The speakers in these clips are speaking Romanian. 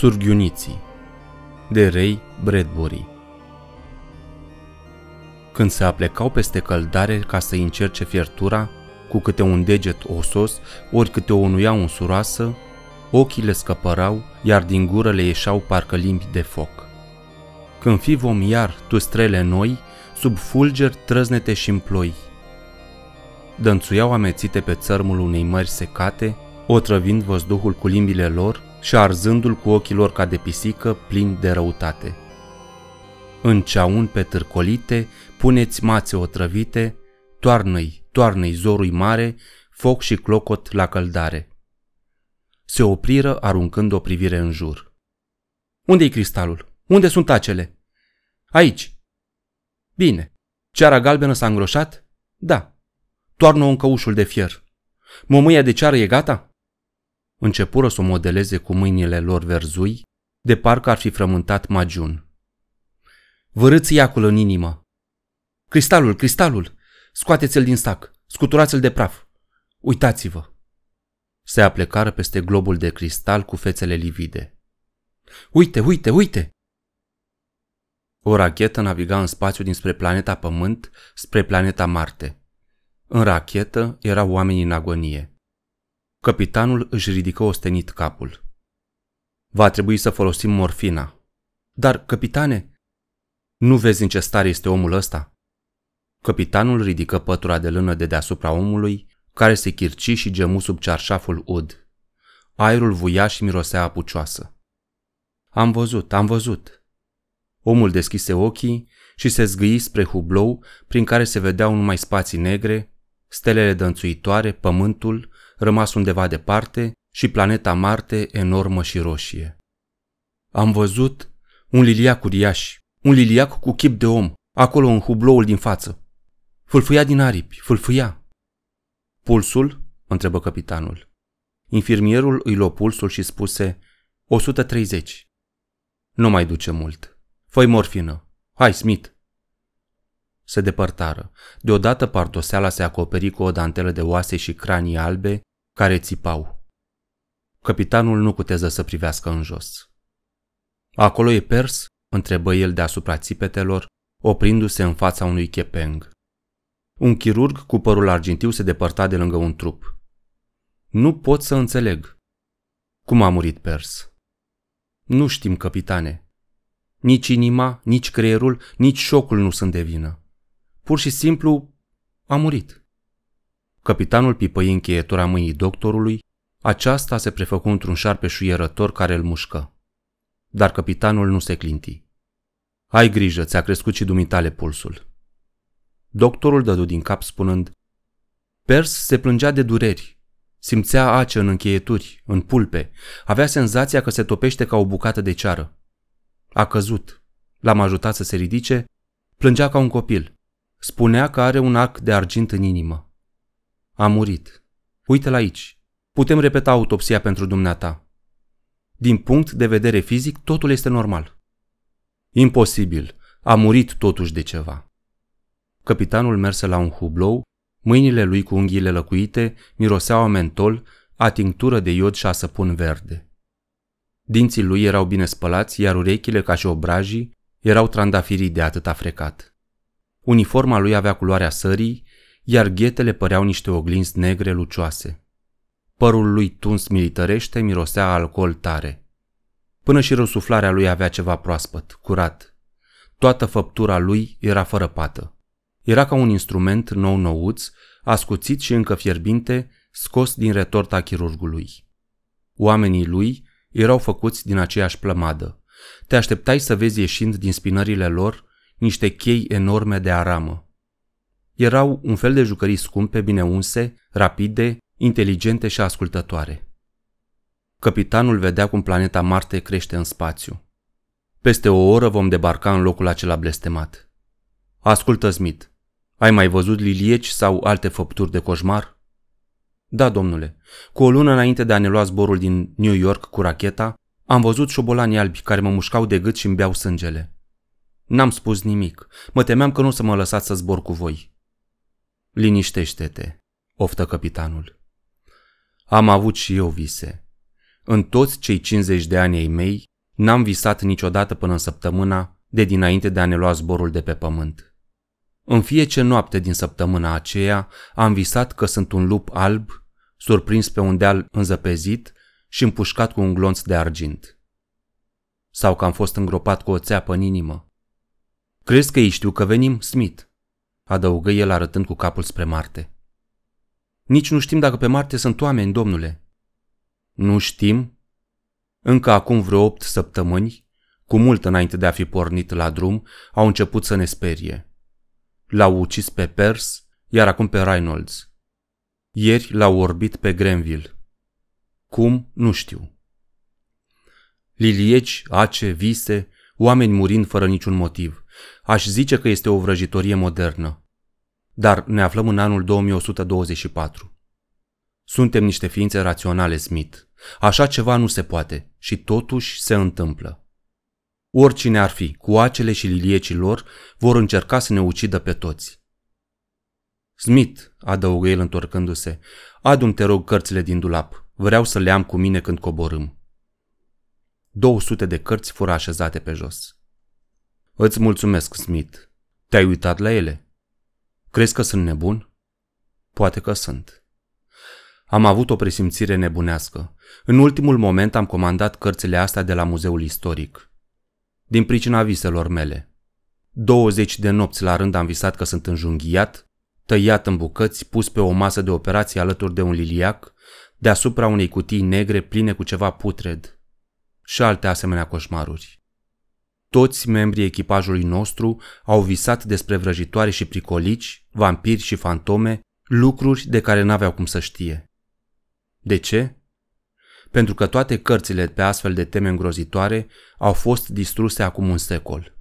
Surghiuniții de Ray Bradbury Când se aplecau peste căldare ca să încerce fiertura, cu câte un deget osos, ori câte o nuia unsuroasă, ochii le scăpărau, iar din gură le ieșau parcă limbi de foc. Când fi vom iar tu strele noi, sub fulger trăznete și împloi. Dănțuiau amețite pe țărmul unei mări secate, otrăvind văzduhul cu limbile lor, și arzându-l cu ochii lor ca de pisică, plin de răutate. În ceaun pe târcolite, puneți mațe otrăvite, toarnă-i, toarnă-i zorui mare, foc și clocot la căldare. Se opriră aruncând o privire în jur. Unde-i cristalul? Unde sunt acele? Aici. Bine. Ceara galbenă s-a îngroșat? Da. Toarnă în căușul de fier. Mămâia de ceară e gata? începură să o modeleze cu mâinile lor verzui, de parcă ar fi frământat magiun. Vărâți iacul în inimă. Cristalul, cristalul! Scoateți-l din sac, scuturați-l de praf. Uitați-vă! Se aplecară peste globul de cristal cu fețele livide. Uite, uite, uite! O rachetă naviga în spațiu dinspre planeta Pământ spre planeta Marte. În rachetă erau oamenii în agonie. Capitanul își ridică ostenit capul. Va trebui să folosim morfina. Dar, capitane, nu vezi în ce stare este omul ăsta? Capitanul ridică pătura de lână de deasupra omului, care se chirci și gemu sub cearșaful ud. Aerul vuia și mirosea apucioasă. Am văzut, am văzut. Omul deschise ochii și se zgâi spre hublou prin care se vedeau numai spații negre, stelele dănțuitoare, pământul rămas undeva departe, și planeta Marte enormă și roșie. Am văzut un liliac uriaș, un liliac cu chip de om, acolo în hubloul din față. Fâlfâia din aripi, fâlfâia. Pulsul? întrebă capitanul. Infirmierul îi luă pulsul și spuse 130. Nu mai duce mult. Făi morfină. Hai, Smith. Se depărtară. Deodată pardoseala se acoperi cu o dantelă de oase și cranii albe care țipau. Capitanul nu cuteză să privească în jos. Acolo e pers? întrebă el deasupra țipetelor, oprindu-se în fața unui chepeng. Un chirurg cu părul argintiu se depărta de lângă un trup. Nu pot să înțeleg. Cum a murit Pers? Nu știm, capitane. Nici inima, nici creierul, nici șocul nu sunt de vină. Pur și simplu a murit. Capitanul pipăi încheietura mâinii doctorului, aceasta se prefăcu într-un șarpe șuierător care îl mușcă. Dar capitanul nu se clinti. Ai grijă, ți-a crescut și dumitale pulsul. Doctorul dădu din cap spunând, Pers se plângea de dureri, simțea ace în încheieturi, în pulpe, avea senzația că se topește ca o bucată de ceară. A căzut, l-am ajutat să se ridice, plângea ca un copil, spunea că are un arc de argint în inimă. A murit. Uite-l aici. Putem repeta autopsia pentru dumneata. Din punct de vedere fizic, totul este normal. Imposibil. A murit totuși de ceva. Capitanul merse la un hublou, mâinile lui cu unghiile lăcuite miroseau a mentol, a tinctură de iod și a săpun verde. Dinții lui erau bine spălați, iar urechile, ca și obrajii, erau trandafirii de atât afrecat. Uniforma lui avea culoarea sării, iar ghetele păreau niște oglinzi negre lucioase. Părul lui tuns militărește mirosea alcool tare. Până și răsuflarea lui avea ceva proaspăt, curat. Toată făptura lui era fără pată. Era ca un instrument nou-nouț, ascuțit și încă fierbinte, scos din retorta chirurgului. Oamenii lui erau făcuți din aceeași plămadă. Te așteptai să vezi ieșind din spinările lor niște chei enorme de aramă erau un fel de jucării scumpe, bine unse, rapide, inteligente și ascultătoare. Capitanul vedea cum planeta Marte crește în spațiu. Peste o oră vom debarca în locul acela blestemat. Ascultă, Smith, ai mai văzut lilieci sau alte făpturi de coșmar? Da, domnule. Cu o lună înainte de a ne lua zborul din New York cu racheta, am văzut șobolani albi care mă mușcau de gât și îmi beau sângele. N-am spus nimic. Mă temeam că nu o să mă lăsați să zbor cu voi. Liniștește-te, oftă capitanul. Am avut și eu vise. În toți cei 50 de ani ai mei, n-am visat niciodată până în săptămâna de dinainte de a ne lua zborul de pe pământ. În fiecare noapte din săptămâna aceea am visat că sunt un lup alb, surprins pe un deal înzăpezit și împușcat cu un glonț de argint. Sau că am fost îngropat cu o țeapă în inimă. Crezi că ei știu că venim, Smith? adăugă el arătând cu capul spre Marte. Nici nu știm dacă pe Marte sunt oameni, domnule. Nu știm? Încă acum vreo opt săptămâni, cu mult înainte de a fi pornit la drum, au început să ne sperie. L-au ucis pe Pers, iar acum pe Reynolds. Ieri l-au orbit pe Grenville. Cum? Nu știu. Lilieci, ace, vise, oameni murind fără niciun motiv. Aș zice că este o vrăjitorie modernă. Dar ne aflăm în anul 2124. Suntem niște ființe raționale, Smith. Așa ceva nu se poate și totuși se întâmplă. Oricine ar fi, cu acele și liliecii lor vor încerca să ne ucidă pe toți. Smith, adăugă el întorcându-se, adu te rog cărțile din dulap. Vreau să le am cu mine când coborâm. 200 de cărți fură așezate pe jos. Îți mulțumesc, Smith. Te-ai uitat la ele. Crezi că sunt nebun? Poate că sunt. Am avut o presimțire nebunească. În ultimul moment am comandat cărțile astea de la muzeul istoric. Din pricina viselor mele. 20 de nopți la rând am visat că sunt înjunghiat, tăiat în bucăți, pus pe o masă de operație alături de un liliac, deasupra unei cutii negre pline cu ceva putred și alte asemenea coșmaruri. Toți membrii echipajului nostru au visat despre vrăjitoare și pricolici, vampiri și fantome, lucruri de care n-aveau cum să știe. De ce? Pentru că toate cărțile pe astfel de teme îngrozitoare au fost distruse acum un secol.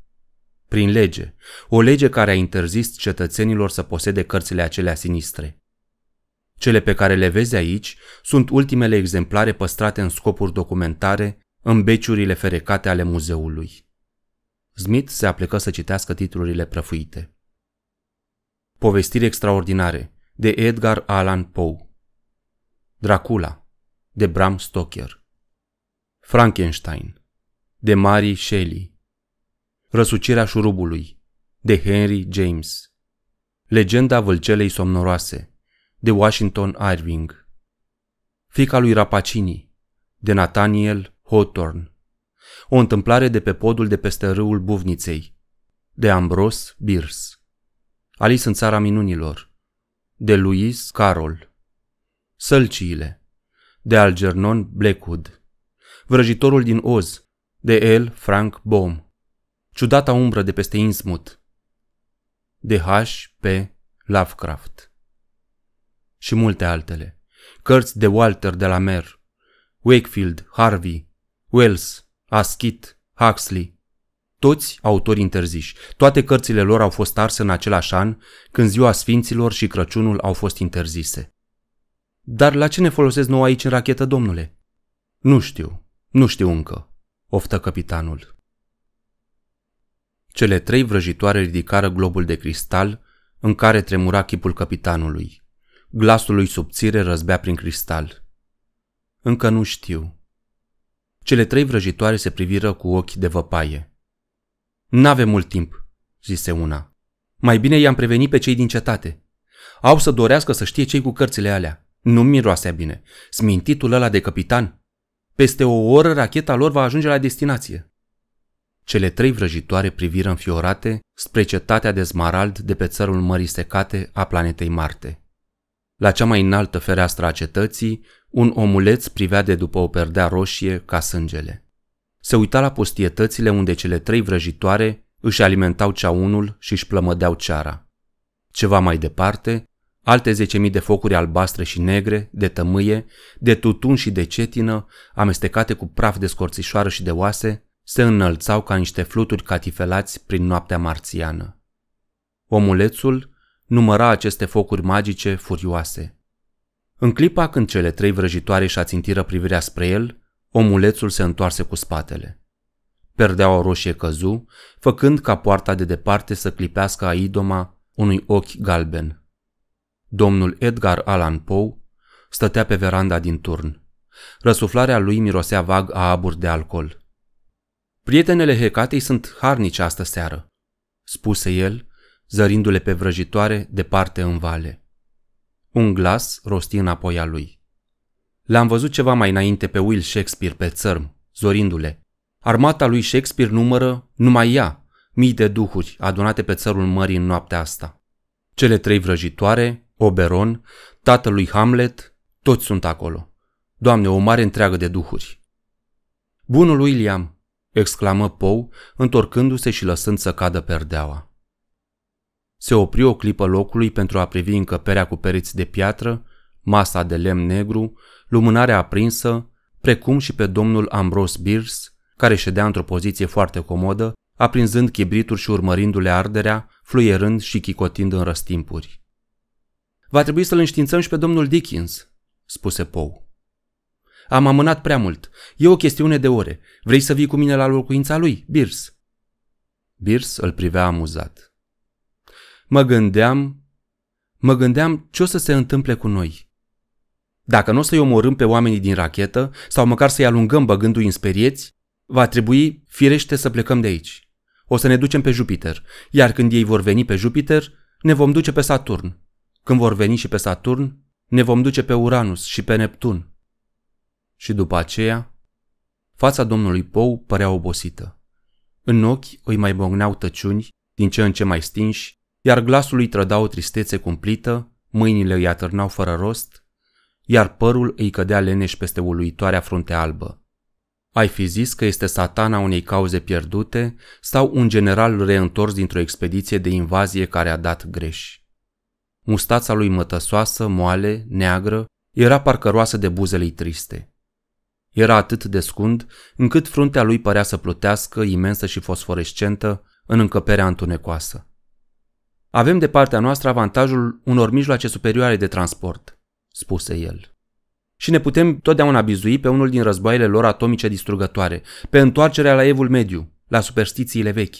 Prin lege, o lege care a interzis cetățenilor să posede cărțile acelea sinistre. Cele pe care le vezi aici sunt ultimele exemplare păstrate în scopuri documentare în beciurile ferecate ale muzeului. Smith se aplecă să citească titlurile prăfuite. Povestiri extraordinare de Edgar Allan Poe Dracula de Bram Stoker Frankenstein de Mary Shelley Răsucirea șurubului de Henry James Legenda vâlcelei somnoroase de Washington Irving Fica lui Rapacini de Nathaniel Hawthorne o întâmplare de pe podul de peste râul Buvniței. De Ambros Birs. Alice în țara minunilor. De Louis Carol. Sălciile. De Algernon Blackwood. Vrăjitorul din Oz. De el Frank Baum. Ciudata umbră de peste Insmut. De H. P. Lovecraft. Și multe altele. Cărți de Walter de la Mer, Wakefield, Harvey, Wells, Askit, Huxley, toți autori interziși. Toate cărțile lor au fost arse în același an, când ziua Sfinților și Crăciunul au fost interzise. Dar la ce ne folosesc nou aici în rachetă, domnule? Nu știu, nu știu încă, oftă capitanul. Cele trei vrăjitoare ridicară globul de cristal în care tremura chipul capitanului. Glasul lui subțire răzbea prin cristal. Încă nu știu, cele trei vrăjitoare se priviră cu ochi de văpaie. N-avem mult timp, zise una. Mai bine i-am prevenit pe cei din cetate. Au să dorească să știe cei cu cărțile alea. Nu miroasea bine. Smintitul ăla de capitan. Peste o oră racheta lor va ajunge la destinație. Cele trei vrăjitoare priviră înfiorate spre cetatea de smarald de pe țărul mării secate a planetei Marte. La cea mai înaltă fereastră a cetății un omuleț privea de după o perdea roșie ca sângele. Se uita la postietățile unde cele trei vrăjitoare își alimentau ceaunul și își plămădeau ceara. Ceva mai departe, alte zece mii de focuri albastre și negre, de tămâie, de tutun și de cetină, amestecate cu praf de scorțișoară și de oase, se înălțau ca niște fluturi catifelați prin noaptea marțiană. Omulețul număra aceste focuri magice furioase. În clipa când cele trei vrăjitoare și țintiră privirea spre el, omulețul se întoarse cu spatele. Perdeaua roșie căzu, făcând ca poarta de departe să clipească a idoma unui ochi galben. Domnul Edgar Allan Poe stătea pe veranda din turn. Răsuflarea lui mirosea vag a aburi de alcool. Prietenele Hecatei sunt harnice astă seară, spuse el, zărindu-le pe vrăjitoare departe în vale. Un glas rosti înapoi a lui. L-am văzut ceva mai înainte pe Will Shakespeare pe țărm, zorindu-le. Armata lui Shakespeare numără, numai ea, mii de duhuri adunate pe țărul mării în noaptea asta. Cele trei vrăjitoare, Oberon, tatălui Hamlet, toți sunt acolo. Doamne, o mare întreagă de duhuri. Bunul William, exclamă Pou, întorcându-se și lăsând să cadă perdeaua. Se opri o clipă locului pentru a privi încăperea cu pereți de piatră, masa de lemn negru, lumânarea aprinsă, precum și pe domnul Ambros Birs, care ședea într-o poziție foarte comodă, aprinzând chibrituri și urmărindu-le arderea, fluierând și chicotind în răstimpuri. Va trebui să-l înștiințăm și pe domnul Dickens, spuse Pou. Am amânat prea mult. E o chestiune de ore. Vrei să vii cu mine la locuința lui, Birs? Birs îl privea amuzat. Mă gândeam, mă gândeam ce o să se întâmple cu noi. Dacă nu o să-i omorâm pe oamenii din rachetă sau măcar să-i alungăm băgându-i în sperieți, va trebui firește să plecăm de aici. O să ne ducem pe Jupiter, iar când ei vor veni pe Jupiter, ne vom duce pe Saturn. Când vor veni și pe Saturn, ne vom duce pe Uranus și pe Neptun. Și după aceea, fața domnului Pou părea obosită. În ochi îi mai bogneau tăciuni, din ce în ce mai stinși, iar glasul lui trăda o tristețe cumplită, mâinile îi atârnau fără rost, iar părul îi cădea leneș peste uluitoarea frunte albă. Ai fi zis că este satana unei cauze pierdute sau un general reîntors dintr-o expediție de invazie care a dat greș. Mustața lui mătăsoasă, moale, neagră, era parcăroasă de buzele triste. Era atât de scund încât fruntea lui părea să plutească, imensă și fosforescentă, în încăperea întunecoasă. Avem de partea noastră avantajul unor mijloace superioare de transport, spuse el. Și ne putem totdeauna bizui pe unul din războaiele lor atomice distrugătoare, pe întoarcerea la evul mediu, la superstițiile vechi.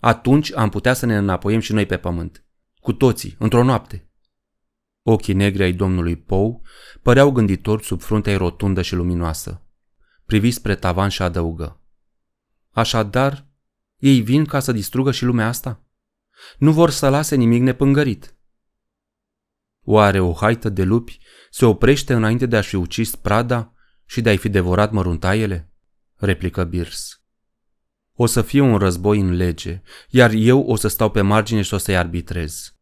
Atunci am putea să ne înapoiem și noi pe pământ. Cu toții, într-o noapte. Ochii negri ai domnului Pou păreau gânditori sub fruntea rotundă și luminoasă. Privi spre tavan și adăugă. Așadar, ei vin ca să distrugă și lumea asta? Nu vor să lase nimic nepângărit. Oare o haită de lupi se oprește înainte de a-și ucis prada și de a-i fi devorat măruntaiele? replică Birs. O să fie un război în lege, iar eu o să stau pe margine și o să-i arbitrez.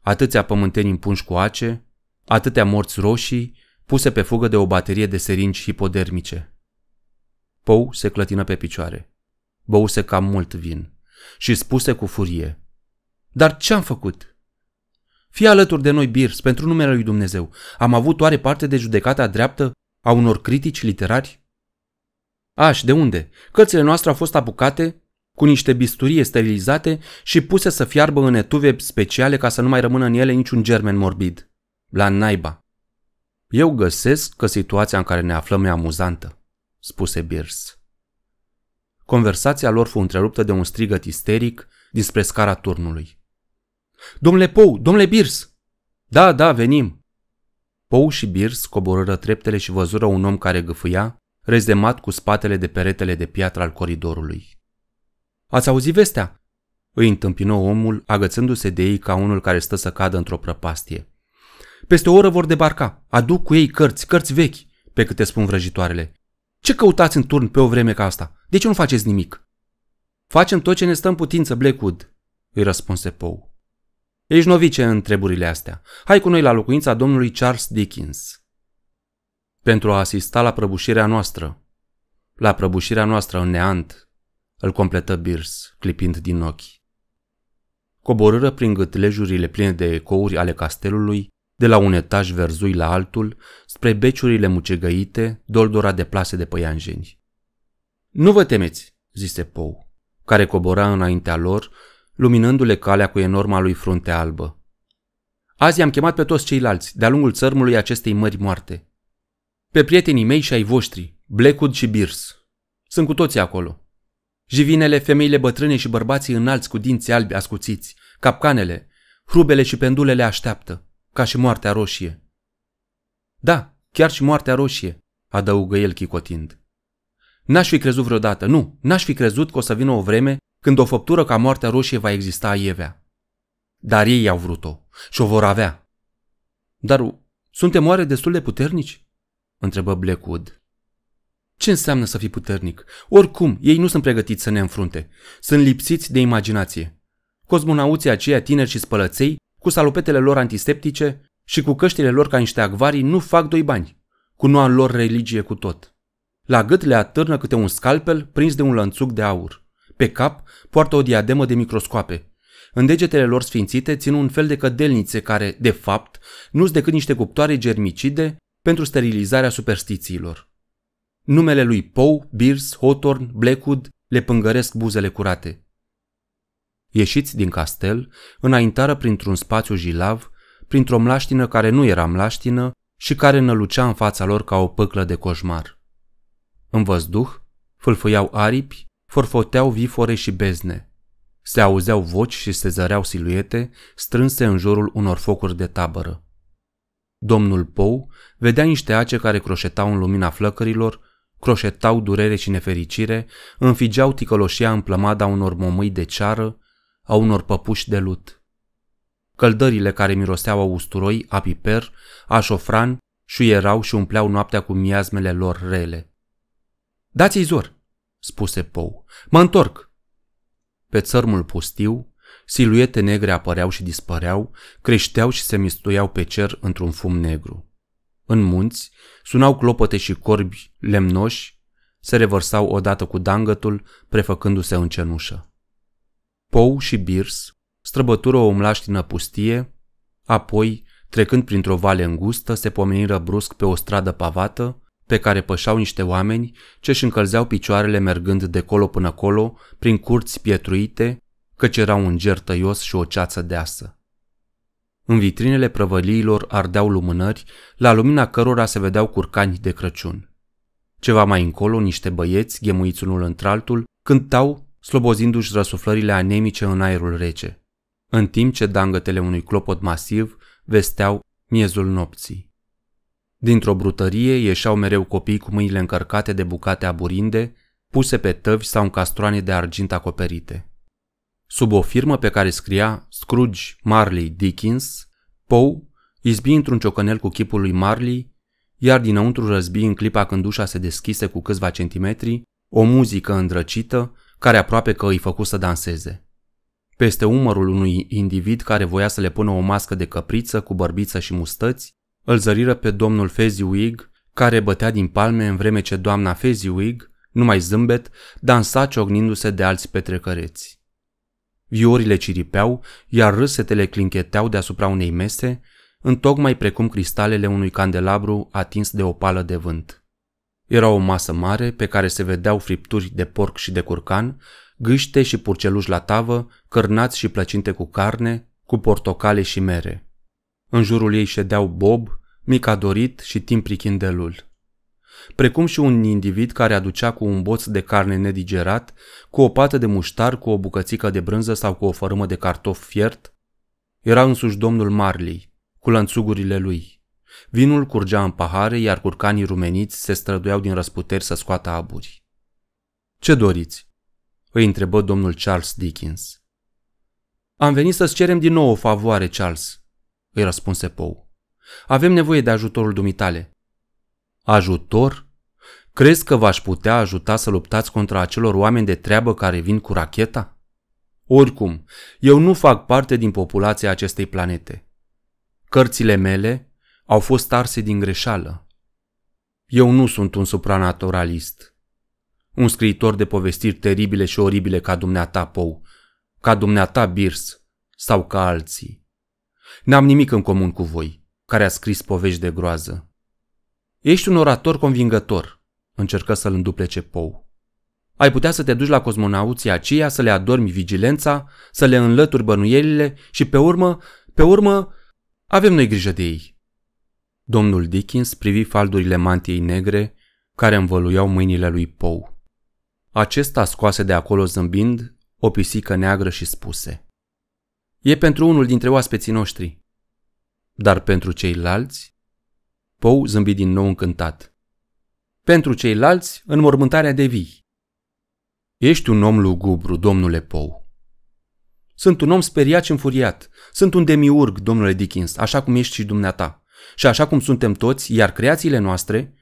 Atâția pământeni împunși cu ace, atâtea morți roșii, puse pe fugă de o baterie de seringi hipodermice. Pou se clătină pe picioare. Băuse cam mult vin și spuse cu furie. Dar ce-am făcut? Fie alături de noi, Birs, pentru numele lui Dumnezeu. Am avut oare parte de judecata dreaptă a unor critici literari? Aș, de unde? Cățile noastre au fost apucate cu niște bisturie sterilizate și puse să fiarbă în etuve speciale ca să nu mai rămână în ele niciun germen morbid. La naiba. Eu găsesc că situația în care ne aflăm e amuzantă, spuse Birs. Conversația lor fu întreruptă de un strigăt isteric dinspre scara turnului. Domnule Pou, domnule Birs! Da, da, venim! Pou și Birs coborâră treptele și văzură un om care gâfâia, rezemat cu spatele de peretele de piatră al coridorului. Ați auzit vestea? Îi întâmpină omul, agățându-se de ei ca unul care stă să cadă într-o prăpastie. Peste o oră vor debarca. Aduc cu ei cărți, cărți vechi, pe câte spun vrăjitoarele. Ce căutați în turn pe o vreme ca asta? De ce nu faceți nimic? Facem tot ce ne stă în putință, Blackwood, îi răspunse Pou. Ești novice în treburile astea. Hai cu noi la locuința domnului Charles Dickens. Pentru a asista la prăbușirea noastră. La prăbușirea noastră în neant, îl completă Birs, clipind din ochi. Coborâră prin gâtlejurile pline de ecouri ale castelului, de la un etaj verzui la altul, spre beciurile mucegăite, doldora de plase de păianjeni. Nu vă temeți, zise Pou, care cobora înaintea lor, luminându-le calea cu enorma lui frunte albă. Azi am chemat pe toți ceilalți, de-a lungul țărmului acestei mări moarte. Pe prietenii mei și ai voștri, Blackwood și Birs, Sunt cu toții acolo. Jivinele, femeile bătrâne și bărbații înalți cu dinți albi ascuțiți, capcanele, hrubele și pendulele așteaptă, ca și moartea roșie. Da, chiar și moartea roșie, adăugă el chicotind. N-aș fi crezut vreodată, nu, n-aș fi crezut că o să vină o vreme când o făptură ca moartea roșie va exista Ievea. Dar ei au vrut-o și o vor avea. Dar suntem oare destul de puternici? întrebă Blackwood. Ce înseamnă să fii puternic? Oricum, ei nu sunt pregătiți să ne înfrunte. Sunt lipsiți de imaginație. Cosmonauții aceia tineri și spălăței, cu salopetele lor antiseptice și cu căștile lor ca niște acvarii, nu fac doi bani. Cu noua lor religie cu tot. La gât le atârnă câte un scalpel prins de un lănțug de aur. Pe cap poartă o diademă de microscoape. În degetele lor sfințite țin un fel de cădelnițe care, de fapt, nu sunt decât niște cuptoare germicide pentru sterilizarea superstițiilor. Numele lui Poe, Beers, Hawthorne, Blackwood le pângăresc buzele curate. Ieșiți din castel, înaintară printr-un spațiu jilav, printr-o mlaștină care nu era mlaștină și care nălucea în fața lor ca o păclă de coșmar. În văzduh fâlfâiau aripi, forfoteau vifore și bezne. Se auzeau voci și se zăreau siluete strânse în jurul unor focuri de tabără. Domnul Pou vedea niște ace care croșetau în lumina flăcărilor, croșetau durere și nefericire, înfigeau ticăloșia în plămada unor momâi de ceară, a unor păpuși de lut. Căldările care miroseau a usturoi, a piper, a șofran, șuierau și umpleau noaptea cu miasmele lor rele. Dați-i zor! spuse Pou. Mă întorc. Pe țărmul pustiu, siluete negre apăreau și dispăreau, creșteau și se mistuiau pe cer într-un fum negru. În munți sunau clopote și corbi lemnoși, se revărsau odată cu dangătul, prefăcându-se în cenușă. Pou și Birs străbătură o umlaștină pustie, apoi, trecând printr-o vale îngustă, se pomeniră brusc pe o stradă pavată, pe care pășau niște oameni ce își încălzeau picioarele mergând de colo până colo, prin curți pietruite, căci era un ger tăios și o ceață deasă. În vitrinele prăvăliilor ardeau lumânări, la lumina cărora se vedeau curcani de Crăciun. Ceva mai încolo, niște băieți, ghemuiți unul într-altul, cântau, slobozindu-și răsuflările anemice în aerul rece, în timp ce dangătele unui clopot masiv vesteau miezul nopții. Dintr-o brutărie ieșeau mereu copii cu mâinile încărcate de bucate aburinde, puse pe tăvi sau în castroane de argint acoperite. Sub o firmă pe care scria Scrooge Marley Dickens, Poe izbi într-un ciocănel cu chipul lui Marley, iar dinăuntru răzbi în clipa când ușa se deschise cu câțiva centimetri, o muzică îndrăcită care aproape că îi făcu să danseze. Peste umărul unui individ care voia să le pună o mască de căpriță cu bărbiță și mustăți, îl zăriră pe domnul Fezziwig, care bătea din palme în vreme ce doamna Fezziwig, numai zâmbet, dansa ciognindu-se de alți petrecăreți. Viorile ciripeau, iar râsetele clincheteau deasupra unei mese, întocmai precum cristalele unui candelabru atins de o pală de vânt. Era o masă mare pe care se vedeau fripturi de porc și de curcan, gâște și purceluși la tavă, cărnați și plăcinte cu carne, cu portocale și mere. În jurul ei ședeau Bob, mica dorit și Tim prichindelul. Precum și un individ care aducea cu un boț de carne nedigerat, cu o pată de muștar, cu o bucățică de brânză sau cu o fărâmă de cartof fiert, era însuși domnul Marley, cu lănțugurile lui. Vinul curgea în pahare, iar curcanii rumeniți se străduiau din răsputeri să scoată aburi. Ce doriți?" îi întrebă domnul Charles Dickens. Am venit să-ți cerem din nou o favoare, Charles," îi răspunse Pou. Avem nevoie de ajutorul dumitale. Ajutor? Crezi că v-aș putea ajuta să luptați contra acelor oameni de treabă care vin cu racheta? Oricum, eu nu fac parte din populația acestei planete. Cărțile mele au fost arse din greșeală. Eu nu sunt un supranaturalist, un scriitor de povestiri teribile și oribile ca dumneata Pou, ca dumneata Birs sau ca alții. N-am nimic în comun cu voi, care a scris povești de groază. Ești un orator convingător, încercă să-l înduplece Pou. Ai putea să te duci la cosmonauții aceia, să le adormi vigilența, să le înlături bănuielile și pe urmă, pe urmă, avem noi grijă de ei. Domnul Dickens privi faldurile mantiei negre care învăluiau mâinile lui Pou. Acesta scoase de acolo zâmbind o pisică neagră și spuse E pentru unul dintre oaspeții noștri. Dar pentru ceilalți? Pou zâmbi din nou încântat. Pentru ceilalți, înmormântarea de vii. Ești un om lugubru, domnule Pou. Sunt un om speriat și înfuriat. Sunt un demiurg, domnule Dickens, așa cum ești și dumneata. Și așa cum suntem toți, iar creațiile noastre,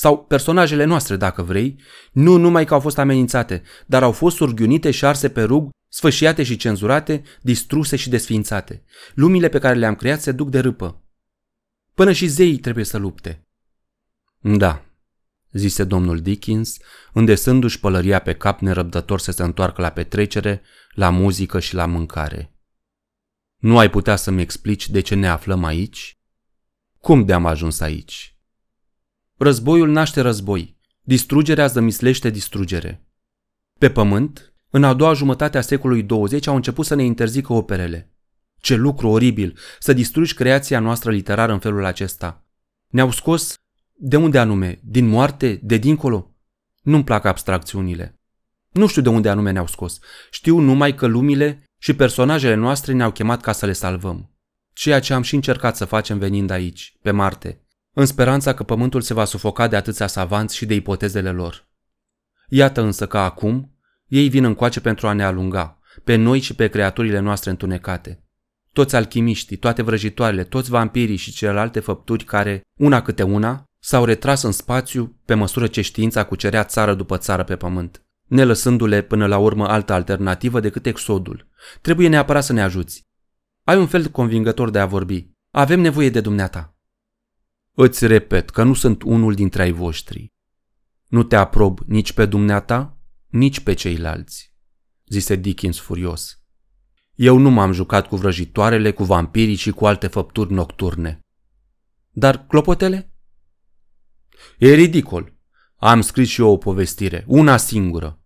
sau personajele noastre, dacă vrei, nu numai că au fost amenințate, dar au fost surghiunite și arse pe rug, sfâșiate și cenzurate, distruse și desfințate. Lumile pe care le-am creat se duc de râpă. Până și zeii trebuie să lupte. Da, zise domnul Dickens, îndesându-și pălăria pe cap nerăbdător să se întoarcă la petrecere, la muzică și la mâncare. Nu ai putea să-mi explici de ce ne aflăm aici? Cum de-am ajuns aici? Războiul naște război, distrugerea zămislește distrugere. Pe pământ, în a doua jumătate a secolului 20 au început să ne interzică operele. Ce lucru oribil să distrugi creația noastră literară în felul acesta. Ne-au scos de unde anume? Din moarte? De dincolo? Nu-mi plac abstracțiunile. Nu știu de unde anume ne-au scos. Știu numai că lumile și personajele noastre ne-au chemat ca să le salvăm. Ceea ce am și încercat să facem venind aici, pe Marte, în speranța că pământul se va sufoca de atâția savanți și de ipotezele lor. Iată însă că acum ei vin încoace pentru a ne alunga, pe noi și pe creaturile noastre întunecate. Toți alchimiștii, toate vrăjitoarele, toți vampirii și celelalte făpturi care, una câte una, s-au retras în spațiu pe măsură ce știința cucerea țară după țară pe pământ, ne lăsându-le până la urmă altă alternativă decât exodul. Trebuie neapărat să ne ajuți. Ai un fel convingător de a vorbi. Avem nevoie de dumneata. Îți repet că nu sunt unul dintre ai voștri. Nu te aprob nici pe dumneata, nici pe ceilalți, zise Dickens furios. Eu nu m-am jucat cu vrăjitoarele, cu vampirii și cu alte făpturi nocturne. Dar clopotele? E ridicol. Am scris și eu o povestire, una singură.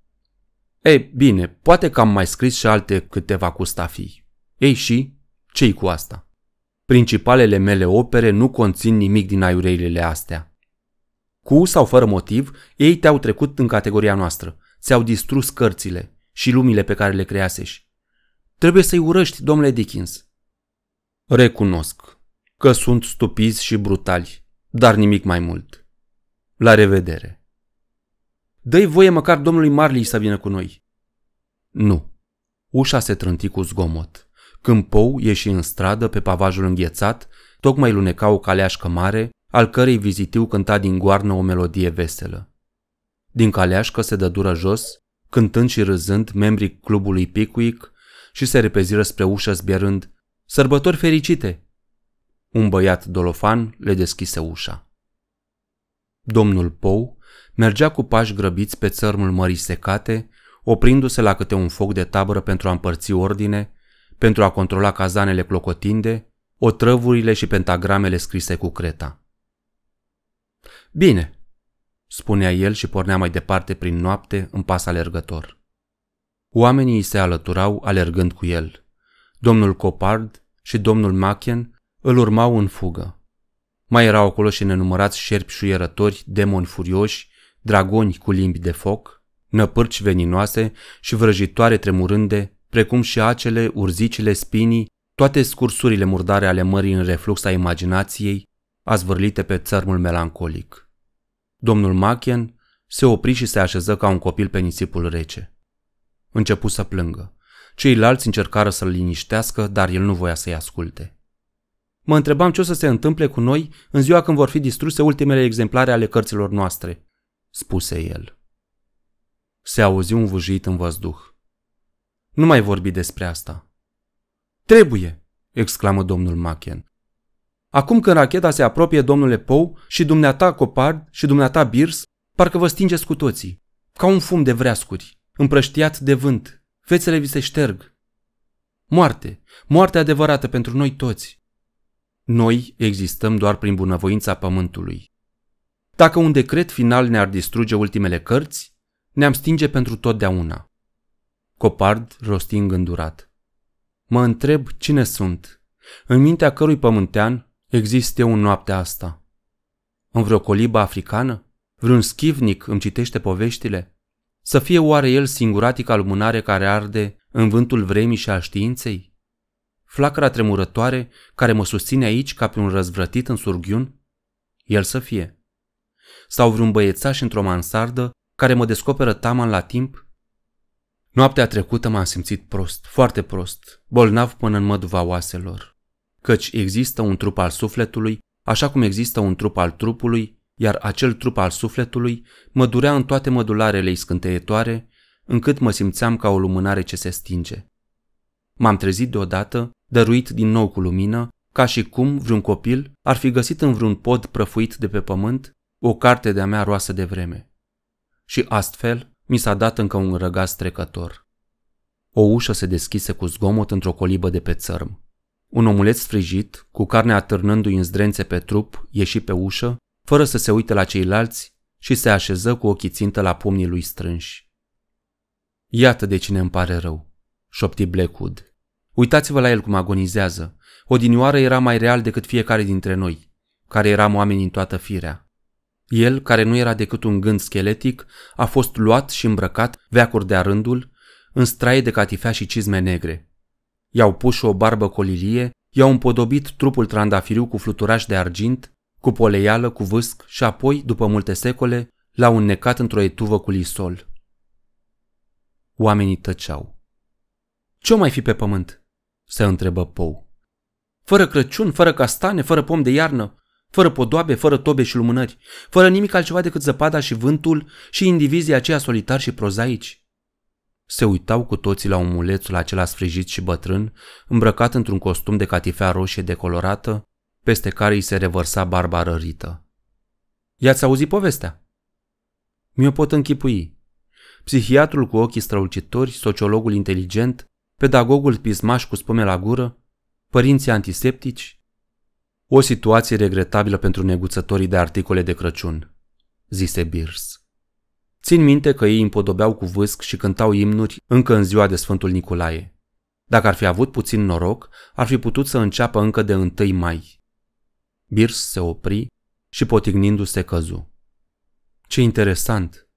Ei, bine, poate că am mai scris și alte câteva cu stafii. Ei și? ce cu asta? Principalele mele opere nu conțin nimic din aiureilele astea. Cu sau fără motiv, ei te-au trecut în categoria noastră, ți-au distrus cărțile și lumile pe care le creasești. Trebuie să-i urăști, domnule Dickens. Recunosc că sunt stupizi și brutali, dar nimic mai mult. La revedere. dă voie măcar domnului Marley să vină cu noi. Nu. Ușa se trânti cu zgomot. Când Pou ieși în stradă pe pavajul înghețat, tocmai luneca o caleașcă mare, al cărei vizitiu cânta din goarnă o melodie veselă. Din caleașcă se dură jos, cântând și râzând membrii clubului Picuic și se repeziră spre ușă zbierând Sărbători fericite! Un băiat dolofan le deschise ușa. Domnul Pou mergea cu pași grăbiți pe țărmul mării secate, oprindu-se la câte un foc de tabără pentru a împărți ordine pentru a controla cazanele clocotinde, otrăvurile și pentagramele scrise cu creta. Bine, spunea el și pornea mai departe prin noapte în pas alergător. Oamenii îi se alăturau alergând cu el. Domnul Copard și domnul Machen îl urmau în fugă. Mai erau acolo și nenumărați șerpi șuierători, demoni furioși, dragoni cu limbi de foc, năpârci veninoase și vrăjitoare tremurânde precum și acele, urzicile, spinii, toate scursurile murdare ale mării în reflux a imaginației, azvârlite pe țărmul melancolic. Domnul Machen se opri și se așeză ca un copil pe nisipul rece. Începu să plângă. Ceilalți încercară să-l liniștească, dar el nu voia să-i asculte. Mă întrebam ce o să se întâmple cu noi în ziua când vor fi distruse ultimele exemplare ale cărților noastre, spuse el. Se auzi un vâjit în văzduh. Nu mai vorbi despre asta. Trebuie, exclamă domnul Machen. Acum când racheta se apropie, domnule Pou, și dumneata Copard și dumneata Birs, parcă vă stingeți cu toții, ca un fum de vreascuri, împrăștiat de vânt, fețele vi se șterg. Moarte, moarte adevărată pentru noi toți. Noi existăm doar prin bunăvoința pământului. Dacă un decret final ne-ar distruge ultimele cărți, ne-am stinge pentru totdeauna. Copard rosti îngândurat. Mă întreb cine sunt, în mintea cărui pământean există eu în noaptea asta. În vreo colibă africană? Vreun schivnic îmi citește poveștile? Să fie oare el singuratica lumânare care arde în vântul vremii și a științei? Flacăra tremurătoare care mă susține aici ca pe un răzvrătit în surghiun? El să fie. Sau vreun băiețaș într-o mansardă care mă descoperă taman la timp Noaptea trecută m-am simțit prost, foarte prost, bolnav până în măduva oaselor. Căci există un trup al sufletului, așa cum există un trup al trupului, iar acel trup al sufletului mă durea în toate mădularele iscânteietoare, încât mă simțeam ca o lumânare ce se stinge. M-am trezit deodată, dăruit din nou cu lumină, ca și cum vreun copil ar fi găsit în vreun pod prăfuit de pe pământ o carte de-a mea roasă de vreme. Și astfel, mi s-a dat încă un răgaz trecător. O ușă se deschise cu zgomot într-o colibă de pe țărm. Un omuleț frijit, cu carnea atârnându-i în zdrențe pe trup, ieși pe ușă, fără să se uite la ceilalți și se așeză cu ochii țintă la pumnii lui strânși. Iată de cine îmi pare rău, șopti Blackwood. Uitați-vă la el cum agonizează. Odinioară era mai real decât fiecare dintre noi, care eram oameni în toată firea. El, care nu era decât un gând scheletic, a fost luat și îmbrăcat, veacuri de-a rândul, în straie de catifea și cizme negre. I-au pus și o barbă colilie, i-au împodobit trupul trandafiriu cu fluturaș de argint, cu poleială, cu vâsc și apoi, după multe secole, l-au înnecat într-o etuvă cu lisol. Oamenii tăceau. Ce-o mai fi pe pământ?" se întrebă Pou. Fără Crăciun, fără castane, fără pom de iarnă, fără podoabe, fără tobe și lumânări, fără nimic altceva decât zăpada și vântul și indivizii aceia solitari și prozaici. Se uitau cu toții la omulețul acela sfrijit și bătrân, îmbrăcat într-un costum de catifea roșie decolorată, peste care îi se revărsa barba rărită. I-ați auzit povestea? Mi-o pot închipui. Psihiatrul cu ochii strălucitori, sociologul inteligent, pedagogul pismaș cu spume la gură, părinții antiseptici, o situație regretabilă pentru neguțătorii de articole de Crăciun, zise Birs. Țin minte că ei împodobeau cu vâsc și cântau imnuri încă în ziua de Sfântul Nicolae. Dacă ar fi avut puțin noroc, ar fi putut să înceapă încă de 1 mai. Birs se opri și potignindu-se căzu. Ce interesant!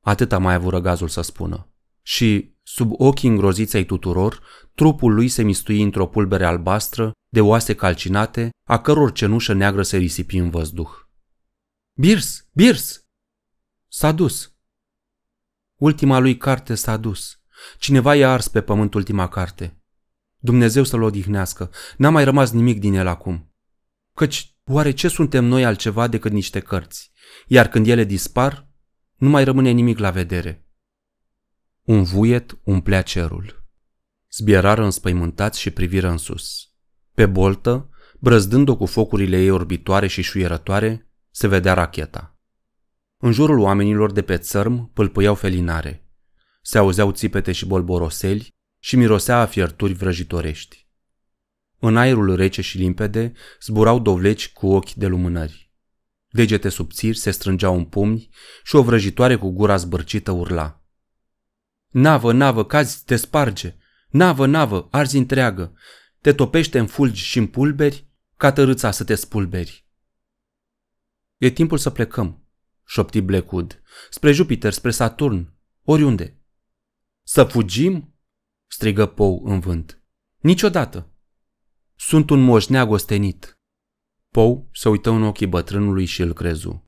Atât a mai avut răgazul să spună. Și Sub ochii îngroziți ai tuturor, trupul lui se mistui într-o pulbere albastră, de oase calcinate, a căror cenușă neagră se risipi în văzduh. Birs! Birs! S-a dus. Ultima lui carte s-a dus. Cineva i-a ars pe pământ ultima carte. Dumnezeu să-l odihnească. N-a mai rămas nimic din el acum. Căci oare ce suntem noi altceva decât niște cărți? Iar când ele dispar, nu mai rămâne nimic la vedere. Un vuiet umplea cerul. Zbierară înspăimântați și priviră în sus. Pe boltă, brăzdând-o cu focurile ei orbitoare și șuierătoare, se vedea racheta. În jurul oamenilor de pe țărm pâlpâiau felinare. Se auzeau țipete și bolboroseli și mirosea a fierturi vrăjitorești. În aerul rece și limpede zburau dovleci cu ochi de lumânări. Degete subțiri se strângeau în pumni și o vrăjitoare cu gura zbârcită urla – Navă, navă, cazi, te sparge. Navă, navă, arzi întreagă. Te topește în fulgi și în pulberi, ca tărâța să te spulberi. E timpul să plecăm, șopti Blackwood, spre Jupiter, spre Saturn, oriunde. Să fugim? strigă Pou în vânt. Niciodată. Sunt un moșneag ostenit. Pou se uită în ochii bătrânului și îl crezu.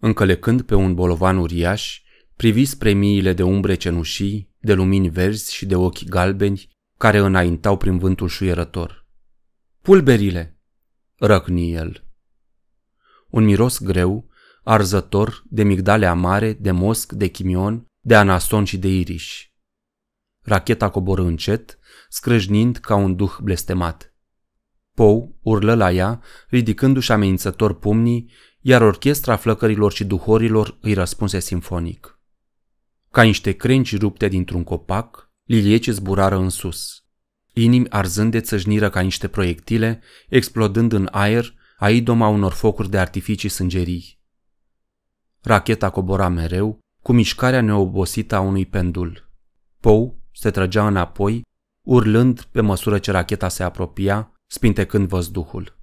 Încălecând pe un bolovan uriaș, privi spre miile de umbre cenușii, de lumini verzi și de ochi galbeni care înaintau prin vântul șuierător. Pulberile! răcni el. Un miros greu, arzător, de migdale amare, de mosc, de chimion, de anason și de iriș. Racheta coboră încet, scrâșnind ca un duh blestemat. Pou urlă la ea, ridicându-și amenințător pumnii, iar orchestra flăcărilor și duhorilor îi răspunse simfonic. Ca niște crenci rupte dintr-un copac, liliece zburară în sus. Inimi arzând de țăjniră ca niște proiectile, explodând în aer, a idoma unor focuri de artificii sângerii. Racheta cobora mereu, cu mișcarea neobosită a unui pendul. Pou se trăgea înapoi, urlând pe măsură ce racheta se apropia, spintecând văzduhul.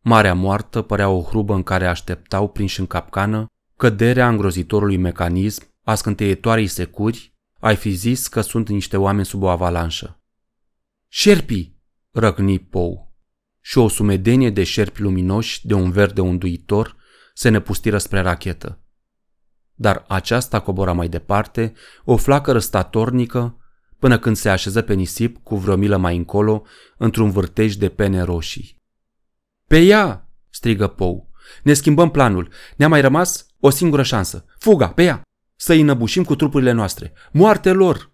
Marea moartă părea o hrubă în care așteptau, prinși în capcană, căderea îngrozitorului mecanism a scânteietoarei securi, ai fi zis că sunt niște oameni sub o avalanșă. Șerpii! răcni Pou. Și o sumedenie de șerpi luminoși de un verde unduitor se pustiră spre rachetă. Dar aceasta cobora mai departe, o flacără statornică, până când se așeză pe nisip cu vreo milă mai încolo, într-un vârtej de pene roșii. Pe ea!" strigă Pou. Ne schimbăm planul. Ne-a mai rămas o singură șansă. Fuga, pe ea! să îi înăbușim cu trupurile noastre. Moarte lor!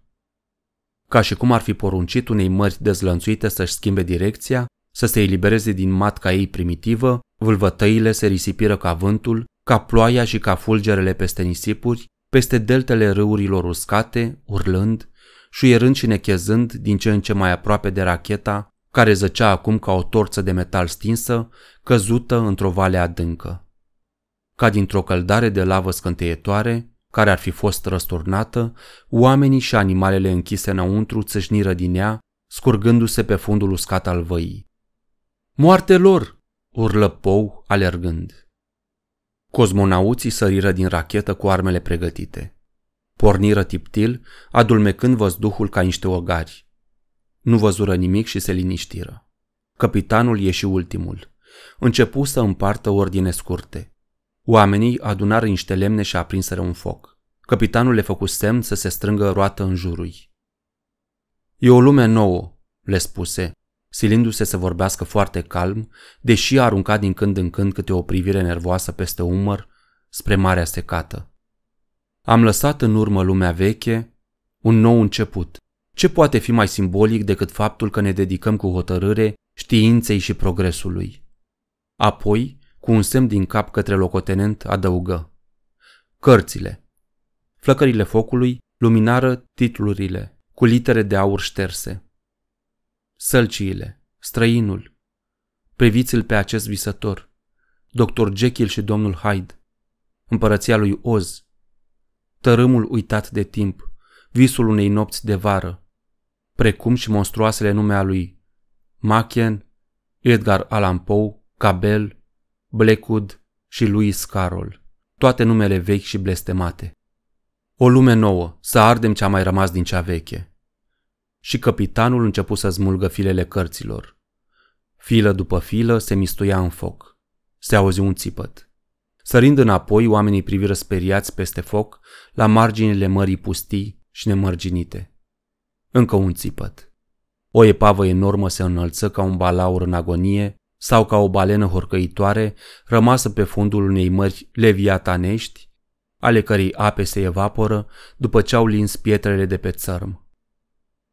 Ca și cum ar fi poruncit unei mări dezlănțuite să-și schimbe direcția, să se elibereze din matca ei primitivă, vâlvătăile se risipiră ca vântul, ca ploaia și ca fulgerele peste nisipuri, peste deltele râurilor uscate, urlând, șuierând și nechezând din ce în ce mai aproape de racheta, care zăcea acum ca o torță de metal stinsă, căzută într-o vale adâncă. Ca dintr-o căldare de lavă scânteietoare, care ar fi fost răsturnată, oamenii și animalele închise înăuntru țâșniră din ea, scurgându-se pe fundul uscat al văii. Moarte lor!" urlă Pou, alergând. Cosmonauții săriră din rachetă cu armele pregătite. Porniră tiptil, adulmecând văzduhul ca niște ogari. Nu văzură nimic și se liniștiră. Capitanul ieși ultimul. Începu să împartă ordine scurte. Oamenii adunară niște lemne și aprinseră un foc. Capitanul le făcu semn să se strângă roată în jurul. E o lume nouă, le spuse, silindu-se să vorbească foarte calm, deși arunca din când în când câte o privire nervoasă peste umăr spre marea secată. Am lăsat în urmă lumea veche, un nou început. Ce poate fi mai simbolic decât faptul că ne dedicăm cu hotărâre științei și progresului? Apoi, cu un semn din cap către locotenent adăugă. Cărțile. Flăcările focului luminară titlurile, cu litere de aur șterse. Sălciile, străinul. Priviți-l pe acest visător. Dr. Jekyll și domnul Hyde. Împărăția lui Oz. Tărâmul uitat de timp. Visul unei nopți de vară. Precum și monstruoasele nume a lui Machen, Edgar Allan Poe, Cabel, Blackwood și Louis Carroll, toate numele vechi și blestemate. O lume nouă, să ardem ce a mai rămas din cea veche. Și capitanul începu să smulgă filele cărților. Filă după filă se mistuia în foc. Se auzi un țipăt. Sărind înapoi, oamenii priviră speriați peste foc la marginile mării pustii și nemărginite. Încă un țipăt. O epavă enormă se înălță ca un balaur în agonie sau ca o balenă horcăitoare rămasă pe fundul unei mări leviatanești, ale cărei ape se evaporă după ce au lins pietrele de pe țărm.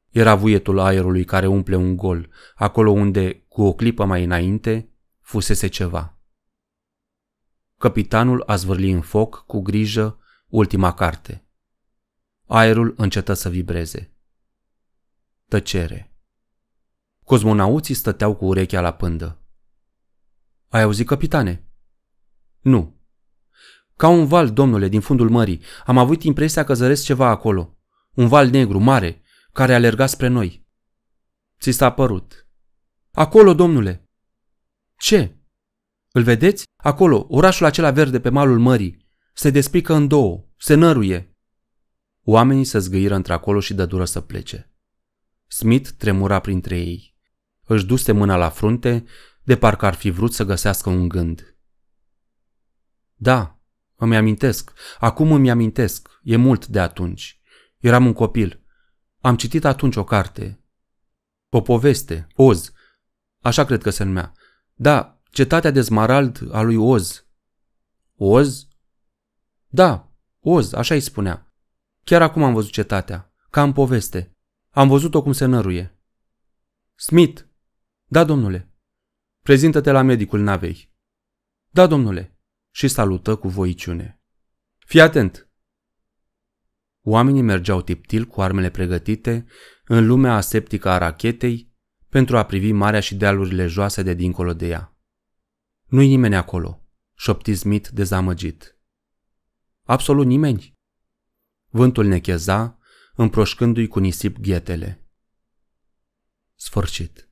Era vuietul aerului care umple un gol, acolo unde, cu o clipă mai înainte, fusese ceva. Capitanul a zvârli în foc, cu grijă, ultima carte. Aerul încetă să vibreze. Tăcere. Cosmonauții stăteau cu urechea la pândă. Ai auzit, capitane? Nu. Ca un val, domnule, din fundul mării. Am avut impresia că zăresc ceva acolo. Un val negru, mare, care alerga spre noi. Ți s-a părut. Acolo, domnule. Ce? Îl vedeți? Acolo, orașul acela verde pe malul mării. Se desplică în două, se năruie. Oamenii se zgâiră într-acolo și dură să plece. Smith tremura printre ei. Își duse mâna la frunte de parcă ar fi vrut să găsească un gând. Da, îmi amintesc, acum îmi amintesc, e mult de atunci. Eram un copil. Am citit atunci o carte. O poveste, Oz, așa cred că se numea. Da, cetatea de smarald a lui Oz. Oz? Da, Oz, așa îi spunea. Chiar acum am văzut cetatea, ca în poveste. Am văzut-o cum se năruie. Smith! Da, domnule. Prezintă-te la medicul navei. Da, domnule. Și salută cu voiciune. Fii atent. Oamenii mergeau tiptil cu armele pregătite în lumea aseptică a rachetei pentru a privi marea și dealurile joase de dincolo de ea. Nu-i nimeni acolo, șopti Smith dezamăgit. Absolut nimeni. Vântul necheza, împroșcându-i cu nisip ghetele. Sfârșit.